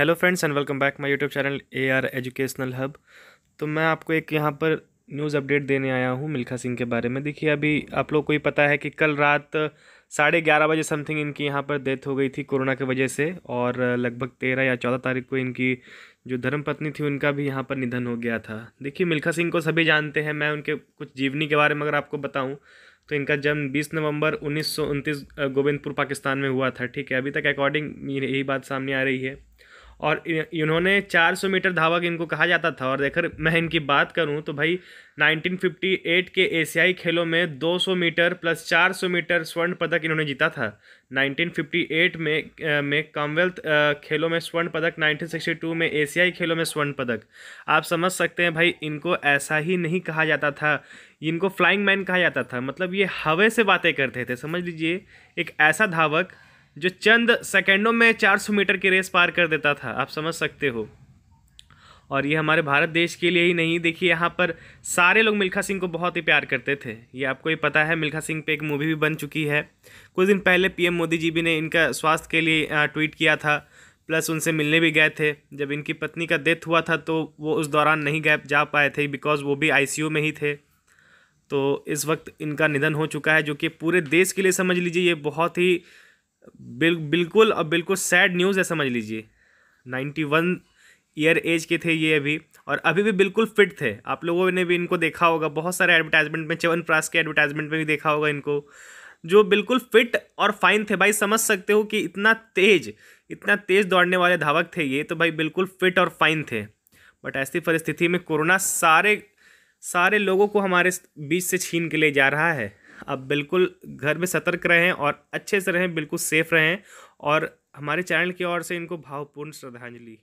hello friends and welcome back my YouTube channel A R educational hub तो मैं आपको एक यहाँ पर न्यूज़ अपडेट देने आया हूँ मिल्खा सिंह के बारे में देखिए अभी आप लोग को ही पता है कि कल रात साढ़े ग्यारह बजे समथिंग इनकी यहाँ पर डेथ हो गई थी कोरोना की वजह से और लगभग तेरह या चौदह तारीख को इनकी जो धर्मपत्नी थी उनका भी यहाँ पर निधन हो गया था देखिए मिल्खा सिंह को सभी जानते हैं मैं उनके कुछ जीवनी के बारे में अगर आपको बताऊँ तो इनका जन्म 20 नवंबर उन्नीस गोविंदपुर पाकिस्तान में हुआ था ठीक है अभी तक अकॉर्डिंग यही बात सामने आ रही है और इन्होंने 400 मीटर धावक इनको कहा जाता था और देखकर मैं इनकी बात करूं तो भाई 1958 के एशियाई खेलों में 200 मीटर प्लस 400 मीटर स्वर्ण पदक इन्होंने जीता था 1958 में में कॉमवेल्थ खेलों में स्वर्ण पदक 1962 में एशियाई खेलों में स्वर्ण पदक आप समझ सकते हैं भाई इनको ऐसा ही नहीं कहा जाता था इनको फ्लाइंग मैन कहा जाता था मतलब ये हवे से बातें करते थे समझ लीजिए एक ऐसा धावक जो चंद सेकेंडों में 400 मीटर की रेस पार कर देता था आप समझ सकते हो और ये हमारे भारत देश के लिए ही नहीं देखिए यहाँ पर सारे लोग मिल्खा सिंह को बहुत ही प्यार करते थे ये आपको ही पता है मिल्खा सिंह पे एक मूवी भी बन चुकी है कुछ दिन पहले पीएम मोदी जी भी ने इनका स्वास्थ्य के लिए ट्वीट किया था प्लस उनसे मिलने भी गए थे जब इनकी पत्नी का डेथ हुआ था तो वो उस दौरान नहीं गए जा पाए थे बिकॉज़ वो भी आई में ही थे तो इस वक्त इनका निधन हो चुका है जो कि पूरे देश के लिए समझ लीजिए ये बहुत ही बिल बिल्कुल अब बिल्कुल सैड न्यूज़ है समझ लीजिए नाइन्टी वन ईयर एज के थे ये अभी और अभी भी बिल्कुल फिट थे आप लोगों ने भी इनको देखा होगा बहुत सारे एडवर्टाइजमेंट में चवन प्रास के एडवर्टाइजमेंट में भी देखा होगा इनको जो बिल्कुल फिट और फाइन थे भाई समझ सकते हो कि इतना तेज इतना तेज दौड़ने वाले धावक थे ये तो भाई बिल्कुल फिट और फाइन थे बट ऐसी परिस्थिति में कोरोना सारे सारे लोगों को हमारे बीच से छीन के ले जा रहा है आप बिल्कुल घर में सतर्क रहें और अच्छे से रहें बिल्कुल सेफ़ रहें और हमारे चैनल की ओर से इनको भावपूर्ण श्रद्धांजलि